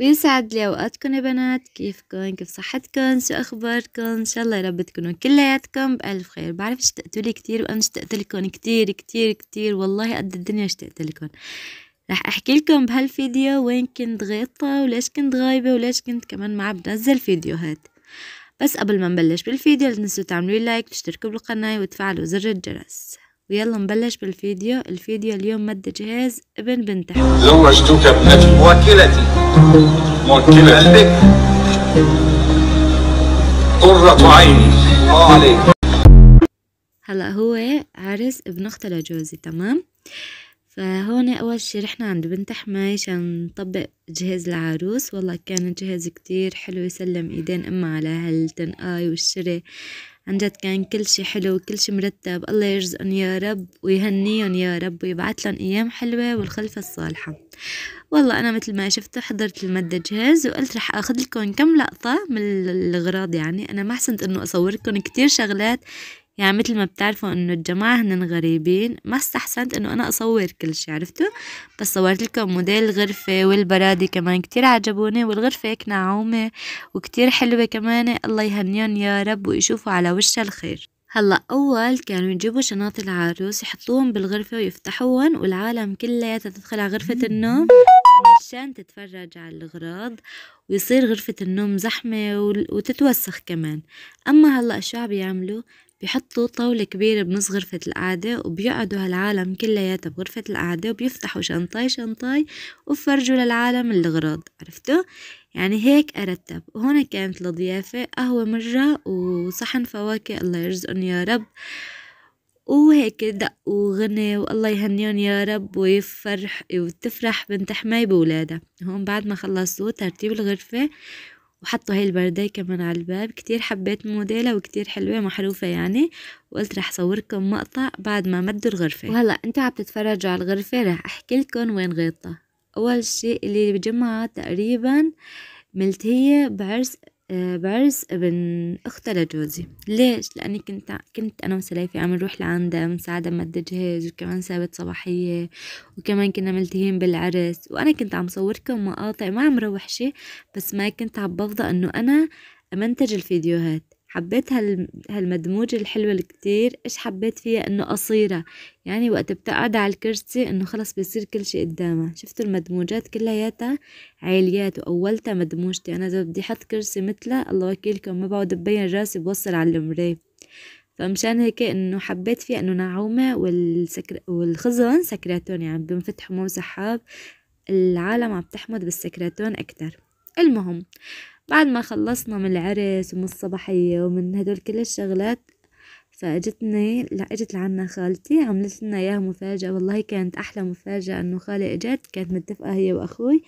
ويسعد لي اوقاتكم يا بنات كيفكن كيف صحتكن شو اخباركن ان شاء الله يا رب تكونوا كلياتكم بالف خير بعرف اشتقت لي كتير وانا اشتقت لكم كتير كتير كتير والله قد الدنيا اشتقت لكم رح احكي لكم بهالفيديو وين كنت غيطة وليش كنت غايبة وليش كنت كمان ما عم بنزل فيديوهات بس قبل ما نبلش بالفيديو لا تنسوا تعملوا لايك تشتركوا بالقناة وتفعلوا زر الجرس ويلا نبلش بالفيديو الفيديو اليوم مد جهاز ابن بنته زوجتك ابنتي موكلتي موكلتي قلبك قرة عيني اه عليك هلا هو عرس ابن اخته لجوزي تمام فهون أول شي رحنا عند بنت حماي عشان نطبق جهاز العروس والله كان الجهاز كتير حلو يسلم ايدين أمها على هالتنقاي والشري عن جد كان كل شي حلو وكل شي مرتب الله يرزقن يا رب ويهنيهم يا رب ويبعث لهم أيام حلوة والخلفة الصالحة والله أنا مثل ما شفتوا حضرت المادة جهاز وقلت رح أخذ لكم كم لقطة من الغراض يعني أنا ما حسنت أنه أصوركم كتير شغلات يعني مثل ما بتعرفوا انه الجماعة هن غريبين ما استحسنت انه انا اصور كل شيء عرفتوا بس صورت لكم موديل الغرفة والبرادي كمان كتير عجبوني والغرفة هيك ناعومة وكتير حلوة كمان الله يهنيهم يا رب ويشوفوا على وشها الخير هلا اول كانوا يجيبوا شنط العروس يحطوهم بالغرفة ويفتحوهم والعالم كلياتها تدخل على غرفة النوم عشان تتفرج على الأغراض ويصير غرفة النوم زحمة وتتوسخ كمان أما هلأ شو عم بيعملوا بيحطوا طاولة كبيرة بنص غرفة القعدة وبيقعدوا هالعالم كلياتها بغرفة القعدة وبيفتحوا شنطاي شنطاي وبفرجوا للعالم الغراض عرفتوا؟ يعني هيك أرتب وهون كانت لضيافة قهوة مرة وصحن فواكه الله يرزقن يا رب وهيك دق وغني والله يهنيهم يا رب ويفرح وتفرح بنت حماي بولادها هون بعد ما خلصوا ترتيب الغرفة وحطوا هاي البردية كمان على الباب كتير حبيت موديلها وكتير حلوة محروفة يعني وقلت رح صوركم مقطع بعد ما مدوا الغرفة وهلأ انتوا عم تتفرجوا على الغرفة رح احكي لكم وين غيطة اول شيء اللي بجمعها تقريبا ملتهية بعرس آه، بارز ابن أختها لجوزي ليش؟ لأني كنت كنت أنا وسلايفي عم نروح لعندها مساعده مد جهاز وكمان سابت صباحية وكمان كنا ملتهين بالعرس وأنا كنت عم صوركم مقاطع ما عم روح شي بس ما كنت عم بفضى أنه أنا منتج الفيديوهات حبيت هال... هالمدموجة الحلوة الكتير ايش حبيت فيها انه قصيرة يعني وقت بتقعد على الكرسي انه خلص بيصير كل شي قدامها شفتوا المدموجات كلياتها عاليات واولتها مدموجتي انا اذا بدي احط كرسي مثلها الله وكيلكم ما بقعد ببين راسي بوصل على المراية فمشان هيك انه حبيت فيها انه نعومة والسكر... والخزن سكراتون يعني بينفتحوا مو سحاب العالم عم تحمض بالسكراتون اكتر المهم بعد ما خلصنا من العرس ومن الصباحية ومن هدول كل الشغلات فاجتني اجت لعنا خالتي عملت لنا اياها مفاجأة والله كانت احلى مفاجأة انه خالي اجت كانت متفقة هي واخوي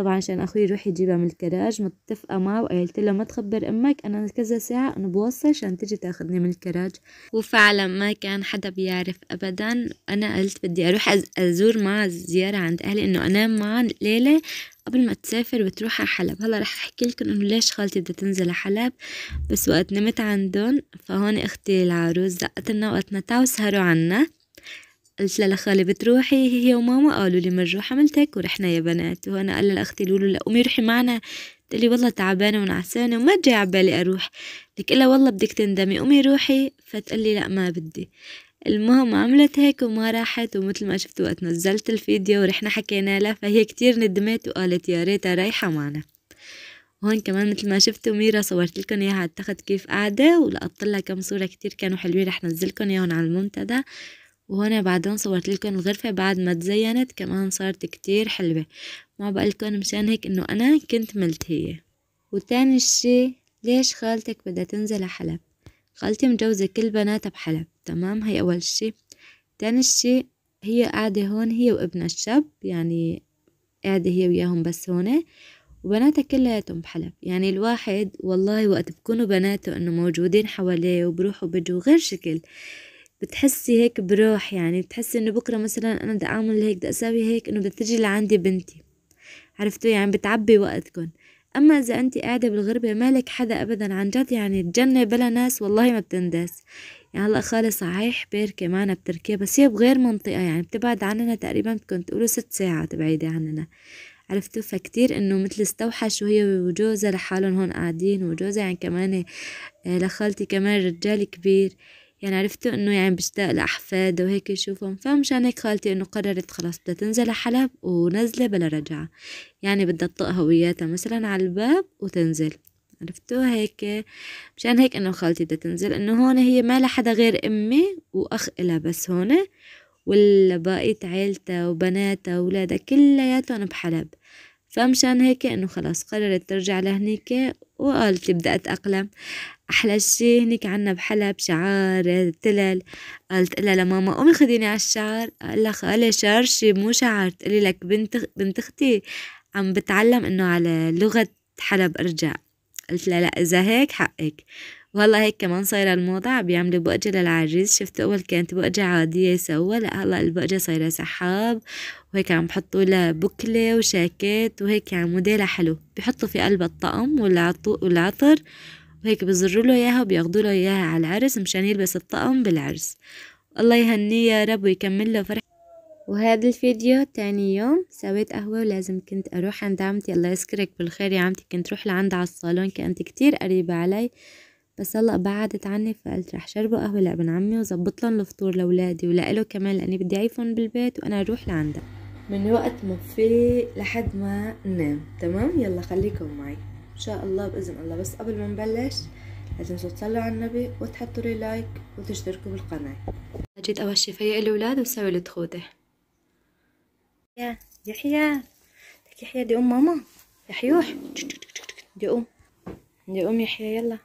طبعا عشان اخوي يروح يجيبها من الكراج متفقه معه وقالت له ما تخبر امك انا كذا ساعه انا بوصل عشان تجي تاخذني من الكراج وفعلا ما كان حدا بيعرف ابدا انا قلت بدي اروح ازور مع زياره عند اهلي انه انام مع ليله قبل ما تسافر بتروح على حلب هلا رح احكي لكم انه ليش خالتي بدها تنزل على حلب بس وقت نمت عندهم فهون اختي العروس دقت لنا وقت نتاو سهروا عنا قلت لها لخالي بتروحي هي وماما قالوا لي مرة حملتك ورحنا يا بنات وأنا قال لأختي لولو لا قومي روحي معنا تقلي والله تعبانة ونعسانة وما جاي عبالي أروح لك إلا والله بدك تندمي قومي روحي فتقلي لا ما بدي المهم عملت هيك وما راحت ومثل ما شفتوا وقت نزلت الفيديو ورحنا حكينا لها فهي كتير ندمت وقالت يا ريتها رايحة معنا وهون كمان مثل ما شفتوا ميرا صورت لكم اياها على كيف قاعدة ولقطت لها كم صورة كتير كانوا حلوين رح نزلكم اياهم على المنتدى وهنا بعدين صورت لكم الغرفة بعد ما تزينت كمان صارت كتير حلوة ما بقلكن مشان هيك انه انا كنت ملتهية وتاني شي ليش خالتك بدها تنزل حلب خالتي مجوزة كل بناتها بحلب تمام هي اول شي تاني شي هي قاعدة هون هي وابنها الشاب يعني قاعدة هي وياهم بس هون وبناتها كلياتهم بحلب يعني الواحد والله وقت بكونوا بناته انه موجودين حواليه وبروحوا بيجوا غير شكل بتحسي هيك بروح يعني بتحسي انه بكره مثلا انا بدي اعمل هيك بدي اسوي هيك انه بدها تجي لعندي بنتي عرفتوا يعني بتعبي وقتكم اما اذا انت قاعده بالغربه مالك حدا ابدا عن جد يعني الجنه بلا ناس والله ما بتنداس يعني هلا خالي صحيح بيركي معنا بتركيا بس هي بغير منطقه يعني بتبعد عننا تقريبا بدكم تقولوا ست ساعات بعيده عننا عرفتوا فكتير انه مثل استوحش وهي وجوزها لحالهم هون قاعدين وجوزها يعني كمان آه، لخالتي كمان رجال كبير يعني عرفتوا انه يعني بشتاق لاحفاد وهيك يشوفهم فمشان هيك خالتي انه قررت خلاص بدها تنزل على حلب ونزله بلا رجعه يعني بدها تطق هوياتها مثلا على الباب وتنزل عرفتوا هيك مشان هيك انه خالتي بدها تنزل انه هون هي ما لها حدا غير امي واخ إلها بس هون والباقي عيلتها وبناتها وولادها كلياتهم بحلب فمشان هيك انه خلاص قررت ترجع لهنيك وقالت بدي أتأقلم أحلى شي هنيك عنا بحلب شعار تلل قالت لها لماما قومي خديني على الشعر قال لها خالي شرشي مو شعر تقلي لك بنت بنت أختي عم بتعلم إنه على لغة حلب أرجع قلت لها لا إذا هيك حقك وهلا هيك كمان صايرة الموضة بيعملوا بقجة للعريس شفتوا أول كانت بقجة عادية يسوى لا هلا البقجة صايرة سحاب وهيك عم بحطوا لها بكلة وشاكيت وهيك يعني موديلها حلو بحطوا في قلب الطقم والعطر وهيك بزروا له إياها وبياخذوا له إياها على العرس مشان يلبس الطقم بالعرس الله يهنيه يا رب ويكمل له فرح وهذا الفيديو تاني يوم سويت قهوة ولازم كنت أروح عند عمتي الله يذكرك بالخير يا عمتي كنت روح لعندها على الصالون كانت كتير قريبة علي بس هلا بعدت عني فقلت رح شربه قهوه لابن عمي وظبط لهم الفطور لاولادي ولاله كمان لاني بدي اعيفهم بالبيت وانا اروح لعندها من وقت ما في لحد ما ننام تمام يلا خليكم معي ان شاء الله باذن الله بس قبل ما نبلش لا تنسوا تصلوا على النبي وتحطوا لي لايك وتشتركوا بالقناه جيت اول شي فيق الاولاد وسوي التخوته يا يحيى لك يحيى دي ام ماما يا حيوح دي ام دي ام يحيى يلا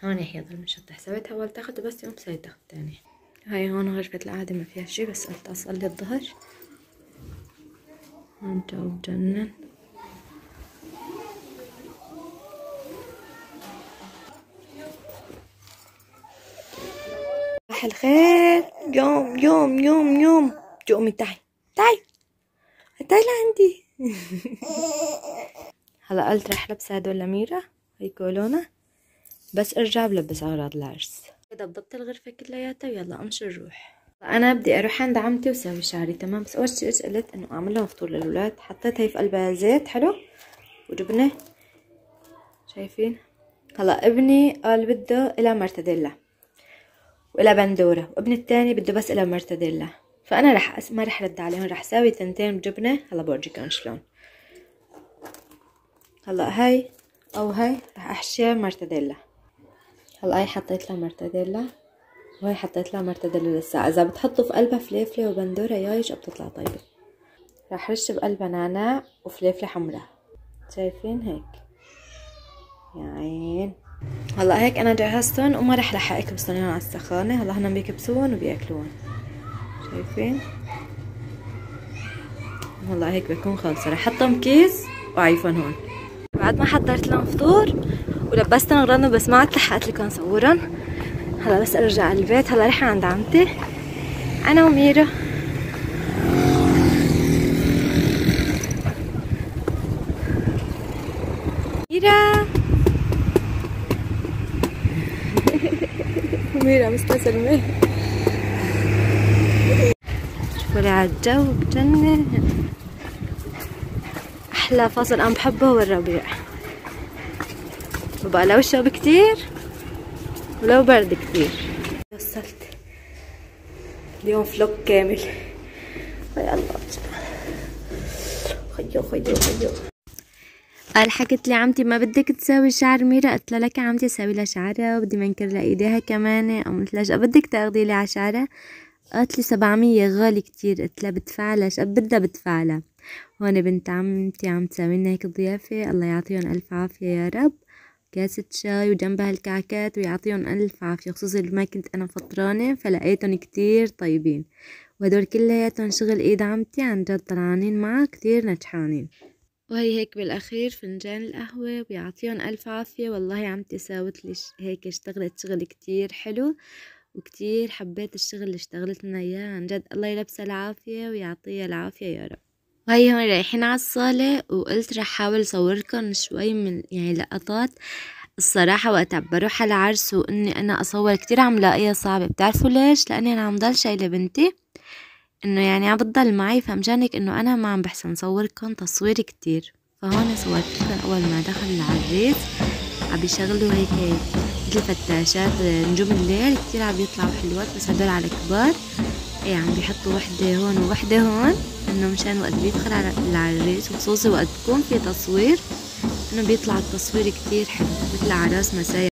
هاني حيظل مشطح سويتها أول تاخد بس يوم سويت تاخد تاني هاي هون غرفة العادة ما فيها شي بس قلت أصلي الظهر هون جو مجنن صباح الخير يوم يوم يوم يوم جومي تعي تعي تعي لعندي هلا قلت رح لبس هدول لميرة هيك كولونا بس ارجع بلبس اغراض العرس ضبطت الغرفة كلياتها ويلا امشي نروح فانا بدي اروح عند عمتي وساوي شعري تمام بس اول شيء قلت انه اعمل لهم فطور للاولاد حطيت هي في قلبها زيت حلو وجبنة شايفين هلا ابني قال بده الى مرتديلا والى بندورة وابني الثاني بده بس الى مرتديلا فانا رح أس... ما رح رد عليهم رح ساوي تنتين بجبنة هلا بورجيكم شلون هلا هاي او هاي رح احشيها مرتديلا هلأ حطيت لها مرتديلا وهي حطيت لها مرتديلا لسا اذا بتحطوا في قلبها فليفله وبندوره يايج بتطلع طيبه راح رش بقلبها نعناع وفليفله حمراء شايفين هيك يا عين هلا هيك انا جهزتهم وما رح لحق اكبسهم على السخانه هلا هن بيكبسون وبياكلون شايفين هلا هيك بكون خلص رح احطهم كيس وعيفهم هون بعد ما حضرت لهم فطور ولبستهم غرضهم بس ما عاد لحقت لكم صورهم هلا بس ارجع على البيت هلا رايحة عند عمتي انا وميرا ميرا ميرا مستسلمة ولا الجو بجنن احلى فصل انا بحبه هو الربيع بقى لو الشوب كتير ولو برد كتير وصلت اليوم فلوك كامل يلا خيو خيو خيو قال حكت لي عمتي ما بدك تساوي شعر ميرا قلت لها لك عمتي ساوي لها شعرها وبدي منكر لها ايديها كمان قمت لها بدك تاخذي لي على شعرها قالت لي 700 غالي كتير قلت لها بدفع لها بدها بدفع لها هون بنت عمتي عم تساوي لنا هيك ضيافه الله يعطيهم الف عافيه يا رب كاسة شاي وجنبها الكعكات ويعطيهم ألف عافية خصوصا ما كنت أنا فطرانة فلقيتهم كتير طيبين وهدول كلياتهم شغل إيد عمتي عن جد طلعانين معها كتير نجحانين وهي هيك بالأخير فنجان القهوة ويعطيهم ألف عافية والله عمتي ساوت لي هيك اشتغلت شغل كتير حلو وكتير حبيت الشغل اللي اشتغلت لنا إياه عن جد الله يلبسها العافية ويعطيها العافية يا رب وهي رايحين على الصالة وقلت رح حاول صوركم شوي من يعني لقطات الصراحة وقت بروح على العرس واني انا اصور كتير عم لاقيها صعبة بتعرفوا ليش؟ لاني انا عم ضل شايلة بنتي انه يعني عم بتضل معي هيك انه انا ما عم بحسن صوركم تصوير كتير فهون صورتكن اول ما دخل العريس عم يشغلوا هيك مثل فتاشات نجوم الليل كتير عم يطلعوا حلوات بس هدول على كبار يعني بيحطوا وحدة هون ووحدة هون انه مشان وقت بيدخل على العريس وخصوصي وقت بكون في تصوير انه بيطلع التصوير كتير حلو مثل عراس مسايا